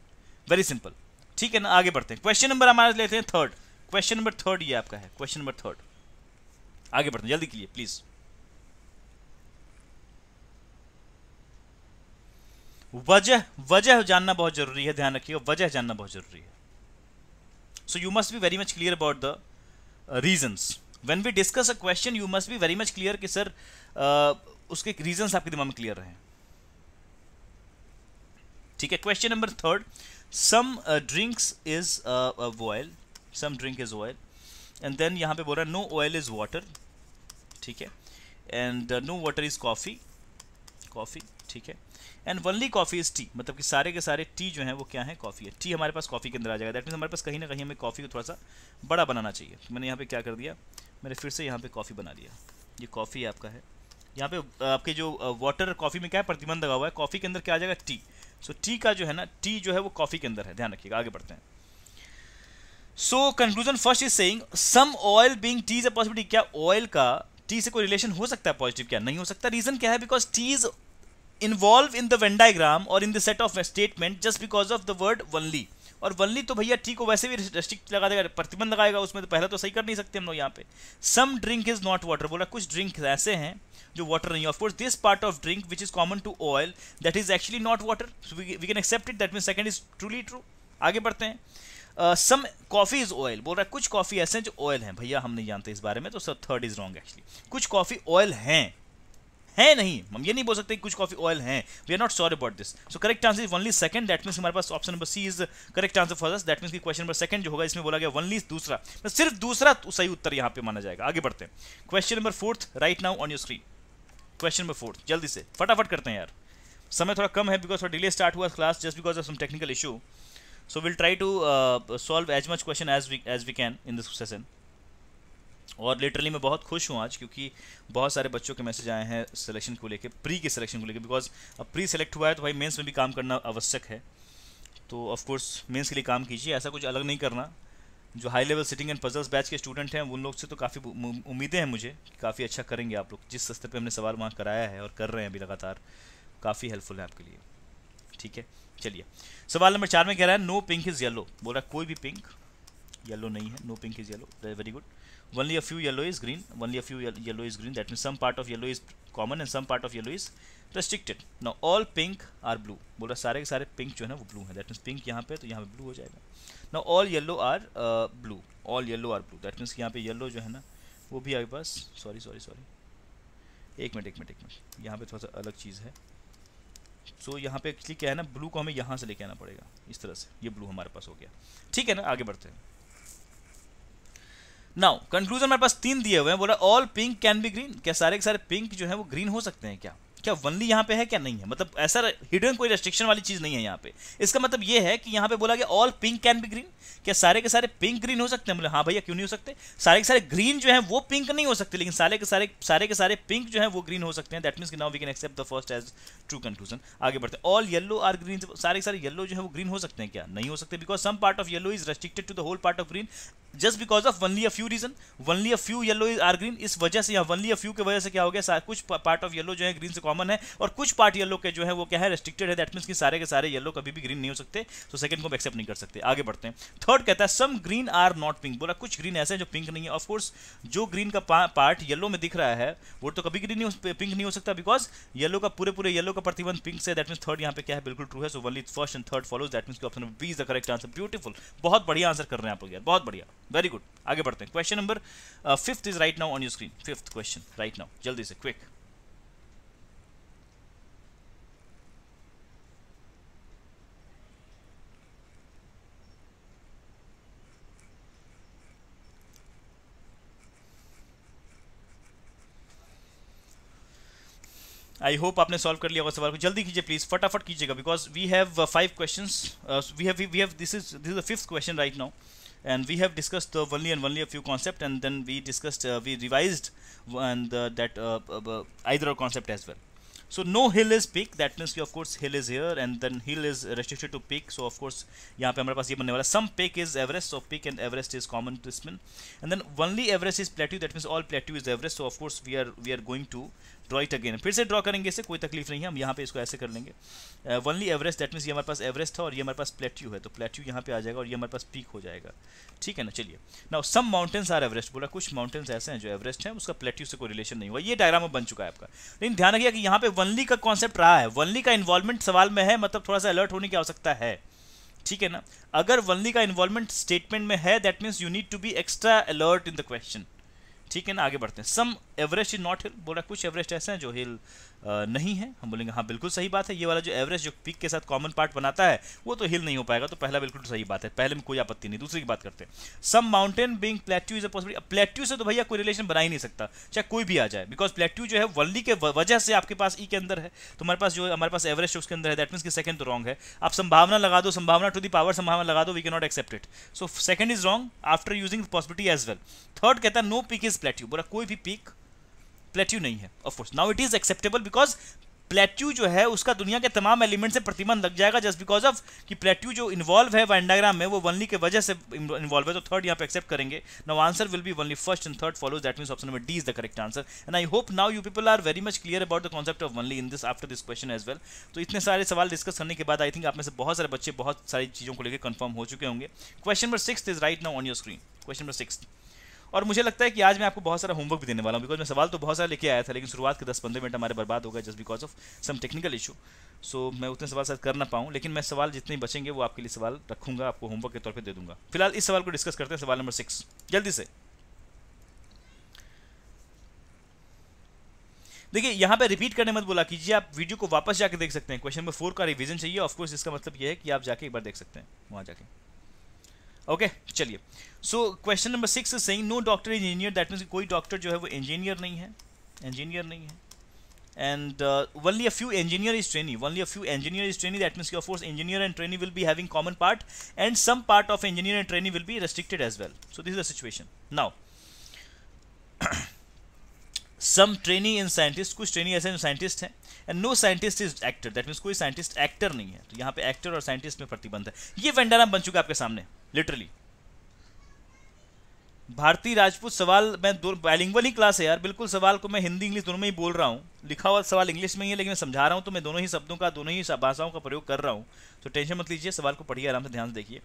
very simple ठीक है ना आगे बढ़ते हैं क्वेश्चन नंबर हमारे लेते हैं थर्ड क्वेश्चन नंबर थर्ड ये आपका है क्वेश्चन नंबर थर्ड आगे बढ़ते जल्दी के लिए प्लीज वजह वजह जानना बहुत जरूरी है ध्यान रखिए वजह जानना बहुत जरूरी है so you must be very much clear about the reasons when we discuss a question you must be very much clear कि सर uh, उसके रीजंस आपके दिमाग में क्लियर रहे ठीक है question number third some drinks is oil some drink is oil and then यहाँ पे बोल रहा है नो ऑयल इज़ वाटर ठीक है and no water is coffee coffee ठीक है and only coffee is tea मतलब कि सारे के सारे टी जो है वो क्या है कॉफ़ी है टी हमारे पास कॉफ़ी के अंदर आ जाएगा दैट मीन हमारे पास कहीं ना कहीं हमें कॉफ़ी को थोड़ा सा बड़ा बनाना चाहिए तो मैंने यहाँ पे क्या कर दिया मैंने फिर से यहाँ पे कॉफ़ी बना लिया ये कॉफ़ी आपका है यहाँ पे uh, आपके जो वाटर uh, कॉफ़ी में क्या है प्रतिबंध लगा हुआ है कॉफ़ी के अंदर क्या आ जाएगा टी सो so, टी का जो है ना टी जो है वो कॉफ़ी के अंदर है ध्यान रखिएगा आगे बढ़ते हैं so conclusion first is saying some oil being tea is a possibility क्या ऑयल का टी से कोई रिलेशन हो सकता है पॉजिटिव क्या नहीं हो सकता रीजन क्या है because tea is involve in the Venn diagram और in the set of statement just because of the word only और वनली तो भैया टी को वैसे भी रेस्ट्रिक्ट लगा देगा प्रतिबंध लगाएगा उसमें तो पहला तो सही कर नहीं सकते हम लोग यहाँ पे some drink is not water बोला कुछ ड्रिंक ऐसे हैं जो वाटर नहीं of course this part of drink which is common to oil that is actually not water we can accept it that mean second is truly true आगे बढ़ते हैं some coffee is oil बोल रहा है कुछ कॉफ़ी ऐसे हैं जो ऑयल हैं भैया हम नहीं जानते इस बारे में तो sir third is wrong actually कुछ कॉफ़ी ऑयल हैं है नहीं हम ये नहीं बोल सकते कुछ कॉफी ऑयल हैं we are not sorry about this so correct answer is only second that mean हमारे पास option number C is correct answer for this that mean question number second जो होगा इसमें बोला गया ओनली दूसरा तो सिर्फ दूसरा तो सही उत्तर यहाँ पे माना जाएगा आगे बढ़ते हैं question number fourth right now on your screen question number fourth जल्दी से फटाफट करते हैं यार समय थोड़ा कम है बिकॉज थोड़ा डिले स्टार्ट हुआ class just because of some technical issue So we'll try to uh, solve as much question as we as we can in this session. और लिटरली मैं बहुत खुश हूँ आज क्योंकि बहुत सारे बच्चों के मैसेज आए हैं सिलेक्शन को लेके प्री के सिलेक्शन को लेके बिकॉज अब प्री सेलेक्ट हुआ है तो भाई मेंस में भी काम करना आवश्यक है तो ऑफ कोर्स मेंस के लिए काम कीजिए ऐसा कुछ अलग नहीं करना जो high level seating and puzzles batch के स्टूडेंट हैं उन लोग से तो काफ़ी उम्मीदें हैं मुझे काफ़ी अच्छा करेंगे आप लोग जिस स्तर पर हमने सवाल वहाँ कराया है और कर रहे हैं अभी लगातार काफ़ी हेल्पफुल है आपके लिए ठीक है चलिए सवाल नंबर चार में कह रहा है नो पिंक इज़ येलो बोल रहा है कोई भी पिंक येलो नहीं है no pink is yellow very good only a few yellow is green only a few yellow is green that mean some part of yellow is common and some part of yellow is restricted no all pink are blue बोल रहा है सारे के सारे pink जो है ना वो ब्लू है दैट मीन्स पिंक यहाँ पे तो यहाँ पे ब्लू हो जाएगा no all yellow are blue all yellow are blue that means यहाँ पे येलो जो है ना वो भी आपके पास सॉरी सॉरी सॉरी एक मिनट एक मिनट एक मिनट यहाँ पे थोड़ा सा अलग चीज़ है सो so, यहाँ पे एक्चुअली क्या है ना ब्लू को हमें यहाँ से लेके आना पड़ेगा इस तरह से ये ब्लू हमारे पास हो गया ठीक है ना आगे बढ़ते हैं नाउ कंक्लूजन हमारे पास तीन दिए हुए हैं बोला all pink can be green क्या सारे के सारे पिंक जो है वो ग्रीन हो सकते हैं क्या क्या वनली यहाँ पे है क्या नहीं है मतलब ऐसा हिडन कोई रेस्ट्रिक्शन वाली चीज़ नहीं है यहाँ पे इसका मतलब ये है कि यहाँ पे बोला गया all pink can be green क्या सारे के सारे पिंक ग्रीन हो सकते हैं बोले हाँ भैया क्यों नहीं हो सकते सारे के सारे ग्रीन जो है वो पिंक नहीं हो सकते लेकिन सारे के सारे सारे के सारे पिंक जो है वो ग्रीन हो सकते हैं that means now we can accept the first as true conclusion आगे बढ़ते ऑल येलो आर ग्रीन सारे के सारे येलो जो है वो ग्रीन हो सकते हैं क्या नहीं हो सकते because some part of yellow is restricted to the whole part of green just because of only a few reason only a few yellow is are green इस वजह से या वनली अ फ्यू की वजह से क्या हो गया कुछ पार्ट ऑफ येलो जो है ग्रीन से कॉमन है और कुछ पार्ट येलो के जो है वो क्या है रेस्ट्रिक्टेड है दैट मीन्स कि सारे के सारे येलो कभी भी ग्रीन नहीं हो सकते तो सेकंड को एक्सेप्ट नहीं कर सकते आगे बढ़ते हैं थर्ड कहता है some green are not pink बोला कुछ ग्रीन ऐसे हैं जो पिंक नहीं है ऑफकोर्स जो ग्रीन का पार्ट येलो में दिख रहा है वो तो कभी ग्रीन नहीं पिंक नहीं हो सकता बिकॉज येलो का पूरे पूरे येलो का प्रतिबंध pink say that mean third यहाँ पे क्या है बिल्कुल ट्रू है so only first and third follows that mean option B is the correct answer beautiful बहुत बढ़िया आंसर कर रहे हैं आप लोग यार बहुत बढ़िया वेरी गुड आगे बढ़ते हैं question number fifth is right now on your screen fifth question right now जल्दी से क्विक आई होप आपने सॉल्व कर लिया होगा सवाल को जल्दी कीजिए प्लीज फटाफट कीजिएगा because we have five question we have we have this is this is fifth question right now and we have discuss the only and only a few concept and then we discuss we revise and that either or concept as well so no hill is peak that means की of course hill is here and then hill is restricted to peak so of course यहाँ पे हमारे पास ये बनने वाला some peak is Everest of peak and Everest is common to स्मिन and then only Everest is plateau that means all plateau is Everest so of course we are we are going to draw it again फिर से draw करेंगे इसे कोई तकलीफ नहीं है हम यहाँ पे इसको ऐसे कर लेंगे वनली एवरेस्ट दैट मीन्स ये हमारे पास एवरेस्ट था और ये हमारे पास प्लेट्यू है तो प्लेट्यू यहाँ पे आ जाएगा और ये हमारे पास पीक हो जाएगा ठीक है ना चलिए ना सम माउंटेन्स आर एवरेस्ट बोला कुछ माउंटेन्स ऐसे हैं जो एवरेस्ट हैं उसका प्लेट्यू से कोई रिलेशन नहीं हुआ ये डायग्राम बन चुका है आपका लेकिन ध्यान रखिए कि यहाँ पे वनली का कॉन्सेप्ट रहा है वनली का इन्वॉल्वमेंट सवाल में है मतलब थोड़ा सा अलर्ट होने की आवश्यकता है ठीक है ना अगर वनली का इन्वॉल्वमेंट स्टेटमेंट में है that means you need to be extra alert in the question ठीक है ना आगे बढ़ते हैं some Everest is not hill बोला कुछ एवरेस्ट ऐसे हैं जो हिल नहीं है हम बोलेंगे हाँ बिल्कुल सही बात है ये वाला जो एवरेज जो पीक के साथ कॉमन पार्ट बनाता है वो तो हिल नहीं हो पाएगा तो पहला बिल्कुल सही बात है पहले में कोई आपत्ति नहीं दूसरी की बात करते हैं some mountain being plateau is a possibility plateau से तो भैया कोई रिलेशन बना ही नहीं सकता चाहे कोई भी आ जाए बिकॉज प्लेट्यू जो है वर्ली के वजह से आपके पास ई e के अंदर है तो हमारे पास जो हमारे पास एवरेज उसके अंदर है दैट मीन्स की सेकंड तो रॉन्ग है आप संभावना लगा दो संभावना टू दी पावर संभावना लगा दो we can not accept it so second is wrong after using possibility as well third कहता है नो पिक इज प्लेट्यू बोला कोई भी पिक प्लेट्यू नहीं है of course now it is acceptable because plateau जो है उसका दुनिया के तमाम एलिमेंट से प्रतिबंध लग जाएगा जस्ट बिकॉज ऑफ कि प्लेट्यू जो इन्वॉल्व है वाइंडाग्राम में वो वनली के वजह से इन्वॉल्व है तो थर्ड यहाँ पे एक्सेप्ट करेंगे now answer will be only first and third follows that means option number D is the correct answer and I hope now you people are very much clear about the concept of only in this after this question as well तो इतने सारे सवाल discuss करने के बाद I think आप में से बहुत सारे बच्चे बहुत सारी चीज़ों को लेकर कन्फर्म हो चुके होंगे question number six is right now on your screen question number six और मुझे लगता है कि आज मैं आपको बहुत सारा होमवर्क भी देने वाला हूँ बिकॉज मैं सवाल तो बहुत सारा लेके आया था लेकिन शुरुआत के दस पंद्रह मिनट हमारे बर्बाद हो गए just because of some technical issue so मैं उतने सवाल शायद कर ना पाऊँ लेकिन मैं सवाल जितने बचेंगे वो आपके लिए सवाल रखूंगा आपको होमवर्क के तौर पर दे दूंगा फिलहाल इस सवाल को डिस्कस करते हैं सवाल नंबर सिक्स जल्दी से देखिए यहाँ पे रिपीट करने मत बोला कीजिए आप वीडियो को वापस जाके देख सकते हैं क्वेश्चन नंबर फोर का रिवीजन चाहिए ऑफकोर्स इसका मतलब यह है कि आप जाके एक बार देख सकते हैं वहाँ जाके ओके चलिए सो क्वेश्चन नंबर सिक्स सही no doctor engineer that means कोई डॉक्टर जो है वो इंजीनियर नहीं है इंजीनियर नहीं है and only a few engineer is trainee only a few engineer is trainee that means of course engineer and trainee will भी having common part and some part of engineer and trainee will भी restricted as well so this is the now some trainee in scientist कुछ trainee ऐसे जो scientist हैं and no scientist is actor that means कोई scientist actor नहीं है तो यहाँ पे एक्टर और साइंटिस्ट में प्रतिबंध है ये वेंडाराम बन चुका है आपके सामने लिटरली भारतीय राजपूत सवाल मैं दो बैलिंगवल ही क्लास है यार बिल्कुल सवाल को मैं हिंदी इंग्लिश दोनों में ही बोल रहा हूँ लिखा हुआ सवाल इंग्लिश में ही है लेकिन मैं समझा रहा हूँ तो मैं दोनों ही शब्दों का दोनों ही भाषाओं का प्रयोग कर रहा हूँ तो टेंशन मत लीजिए सवाल को पढ़िए आराम से ध्यान से देखिए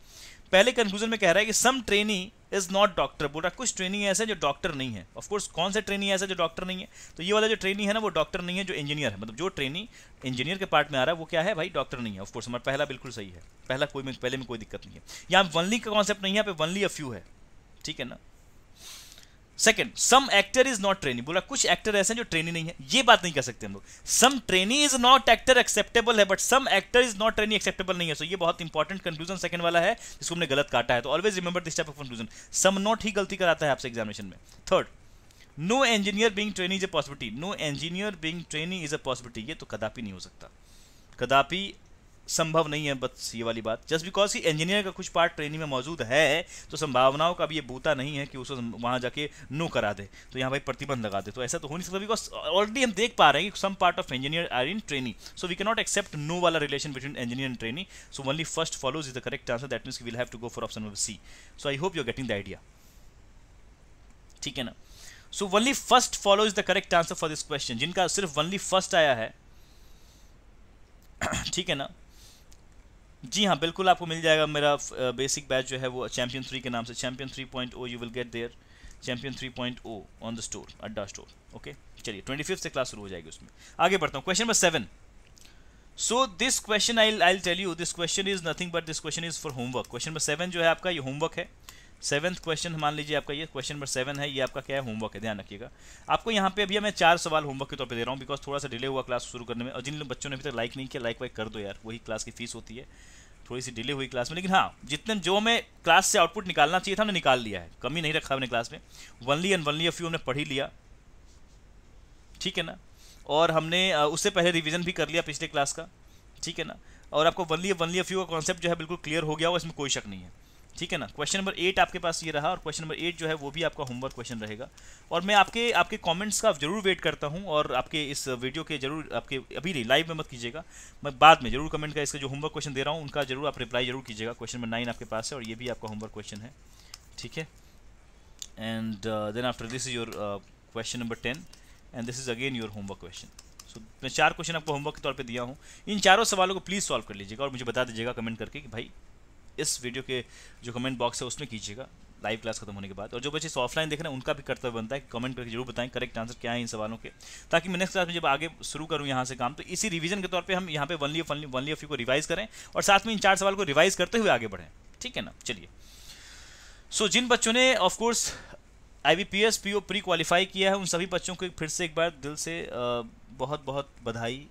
पहले कंक्लूजन में कह रहा है कि some trainee is not doctor बोल रहा कुछ ट्रेनिंग ऐसा जो डॉक्टर नहीं है ऑफकोर्स कौन सा ट्रेनिंग ऐसा जो डॉक्टर नहीं है तो ये वाला जो ट्रेनिंग है ना वो डॉक्टर नहीं है जो इंजीनियर है मतलब जो ट्रेनिंग इंजीनियर के पार्ट में आ रहा है वो क्या है भाई डॉक्टर नहीं है ऑफकोर्स हमारा पहला बिल्कुल सही है पहला कोई पहले में कोई दिक्कत नहीं है यहाँ वनली का कॉन्सेप्ट नहीं है यहाँ पे वनली अ फ्यू है ठीक है ना second some actor is not trainee बोला कुछ एक्टर ऐसे हैं जो ट्रेनी नहीं है ये बात नहीं कर सकते हम लोग some trainee is not actor acceptable है but some actor is not trainee acceptable नहीं है सो so, ये बहुत इंपॉर्टेंट कंक्लूजन सेकंड वाला है जिसको हमने गलत काटा है तो always remember this type of conclusion some not ही गलती कराता है आपसे एग्जामिनेशन में third no engineer being trainee is a possibility no engineer being trainee is a possibility ये तो कदापि नहीं हो सकता कदापि संभव नहीं है बस ये वाली बात जस्ट बिकॉज कि इंजीनियर का कुछ पार्ट ट्रेनिंग में मौजूद है तो संभावनाओं का भी ये बूता नहीं है कि उसको वहाँ जाके नो करा दे तो यहाँ भाई प्रतिबंध लगा दे तो ऐसा तो हो नहीं सकता बिकॉज ऑलरेडी हम देख पा रहे हैं कि some part of engineer are in training so we cannot accept no वाला relation between engineer and training so only first follows is the correct answer that means will have to go for option number C so I hope you getting the idea ठीक है ना so only first follow is the correct answer for this question जिनका सिर्फ only first आया है <clears throat> ठीक है ना जी हाँ बिल्कुल आपको मिल जाएगा मेरा बेसिक बैच जो है वो चैम्पियन थ्री के नाम से champion three point O you will get there champion three point O on the store Adda store okay चलिए ट्वेंटी फिफ्थ से क्लास शुरू हो जाएगी उसमें आगे बढ़ता हूँ question number seven so this question I I tell you this question is nothing but this question is for homework question number seven जो है आपका ये होमवर्क है सेवन्थ क्वेश्चन मान लीजिए आपका ये क्वेश्चन नंबर सेवन है ये आपका क्या है होमवर्क है ध्यान रखिएगा आपको यहाँ पे अभी मैं चार सवाल होमवर्क के तौर पे दे रहा हूँ बिकॉज थोड़ा सा डिले हुआ क्लास शुरू करने में और जिन बच्चों ने अभी तक लाइक नहीं किया लाइक वाइक कर दो यार वही क्लास की फीस होती है थोड़ी सी डिले हुई क्लास में लेकिन हाँ जितने जो हमें क्लास से आउटपुट निकालना चाहिए था हमने निकाल लिया है कमी नहीं रखा हमने क्लास में only and only of you हमने पढ़ ही लिया ठीक है ना और हमने उससे पहले रिविजन भी कर लिया पिछले क्लास का ठीक है ना और आपको वनली वनली ऑफ यू का कॉन्सेप्ट जो है बिल्कुल क्लियर हो गया हो इसमें कोई शक नहीं है ठीक है ना क्वेश्चन नंबर एट आपके पास ये रहा और क्वेश्चन नंबर एट जो है वो भी आपका होमवर्क क्वेश्चन रहेगा और मैं आपके आपके कमेंट्स का जरूर वेट करता हूँ और आपके इस वीडियो के जरूर आपके अभी नहीं लाइव में मत कीजिएगा मैं बाद में जरूर कमेंट का इसका जो होमवर्क क्वेश्चन दे रहा हूँ उनका जरूर आप रिप्लाई जरूर कीजिएगा क्वेश्चन नंबर नाइन आपके पास है और ये भी आपका होमवर्क क्वेश्चन है ठीक है and then after this is your question number ten and this is again your homework question so मैं चार क्वेश्चन आपको होमवर्क के तौर पे दिया हूँ इन चारों सवालों को प्लीज़ सॉल्व कर लीजिएगा और मुझे बता दीजिएगा कमेंट करके कि भाई इस वीडियो के जो कमेंट बॉक्स है उसमें कीजिएगा लाइव क्लास खत्म होने के बाद और जो बच्चे ऑफलाइन देख रहे हैं उनका भी कर्तव्य बनता है कि कमेंट करके जरूर बताएं करेक्ट आंसर क्या है इन सवालों के ताकि मैं नेक्स्ट क्लास में जब आगे शुरू करूँ यहाँ से काम तो इसी रिवीजन के तौर पर हम यहाँ पे one only one of few को रिवाइज करें और साथ में इन चार सवाल को रिवाइज करते हुए आगे बढ़ें ठीक है ना चलिए सो so, जिन बच्चों ने of course I B P S P O pre qualify किया है उन सभी बच्चों को फिर से एक बार दिल से बहुत बहुत बधाई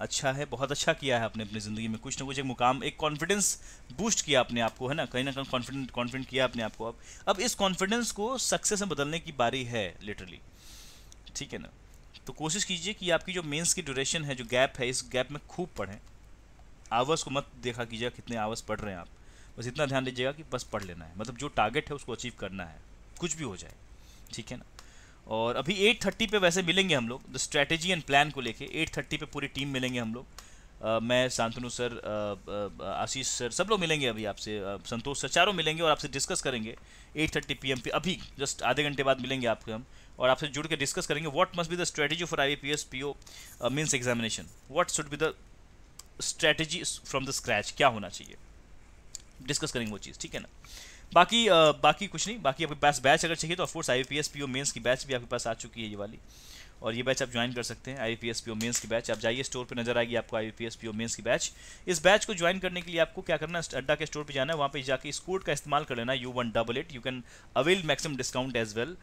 अच्छा है बहुत अच्छा किया है आपने अपनी ज़िंदगी में कुछ ना कुछ एक मुकाम एक कॉन्फिडेंस बूस्ट किया आपने आपको है ना कहीं ना कहीं कॉन्फिडेंट कॉन्फिडेंट किया आपने आप अब अब इस कॉन्फिडेंस को सक्सेस में बदलने की बारी है लिटरली ठीक है ना तो कोशिश कीजिए कि आपकी जो मेंस की ड्यूरेशन है जो गैप है इस गैप में खूब पढ़ें आवर्स को मत देखा कीजिएगा कितने आवर्स पढ़ रहे हैं आप बस इतना ध्यान दीजिएगा कि बस पढ़ लेना है मतलब जो टारगेट है उसको अचीव करना है कुछ भी हो जाए ठीक है ना और अभी 8:30 पे वैसे मिलेंगे हम लोग द स्ट्रैटेजी एंड प्लान को लेके 8:30 पे पूरी टीम मिलेंगे हम लोग Uh, मैं शांतनु सर आशीष सर सब लोग मिलेंगे अभी आपसे संतोष सर चारों मिलेंगे और आपसे डिस्कस करेंगे 8:30 थर्टी पी पे अभी जस्ट आधे घंटे बाद मिलेंगे आपके हम और आपसे जुड़ के डिस्कस करेंगे what must be the strategy for I P S P O means examination what should be the strategy from the scratch क्या होना चाहिए डिस्कस करेंगे वो चीज़ ठीक है ना बाकी आ, बाकी कुछ नहीं बाकी आपके पास बैच अगर चाहिए तो of course I P S P O mains की बैच भी आपके पास आ चुकी है ये वाली और ये बैच आप ज्वाइन कर सकते हैं I P S P O mains की बैच आप जाइए स्टोर पे नजर आएगी आपको I P S P O mains की बैच इस बैच को ज्वाइन करने के लिए आपको क्या करना है अड्डा के स्टोर पे जाना है वहाँ पे जाके इस कोड का इस्तेमाल कर लेना U one double eight you can avail maximum discount as well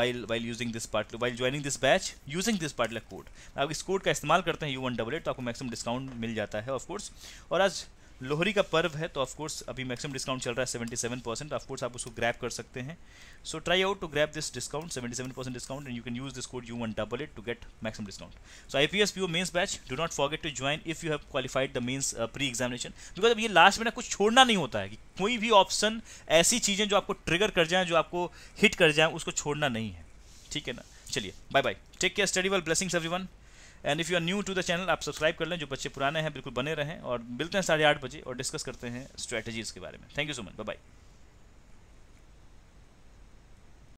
while while using this part while joining this batch using this part code आप इस कोड का इस्तेमाल करते हैं यू वन डबल एट तो आपको मैक्सिमम डिस्काउंट मिल जाता है ऑफकोर्स और आज लोहरी का पर्व है तो ऑफकोर्स अभी मैक्सिमम डिस्काउंट चल रहा है सेवेंटी सेवन परसेंट ऑफकोर्स आप उसको ग्रैप कर सकते हैं so try out to grab this discount seventy seven percent discount and you can use this code U one double eight to get maximum discount so I P S P O mains batch do not forget to join if you have qualified the mains pre examination because अब ये last में ना कुछ छोड़ना नहीं होता है कि कोई भी ऑप्शन ऐसी चीज़ें जो आपको ट्रिगर कर जाएँ जो आपको हिट कर जाएँ उसको छोड़ना नहीं है ठीक है ना चलिए bye bye take care study well blessings everyone and if you are new to the channel आप सब्सक्राइब कर लें जो बच्चे पुराने हैं बिल्कुल बने रहें और मिलते हैं साढ़े आठ बजे और डिस्कस करते हैं स्ट्रैटेजीज़ के बारे में thank you so much bye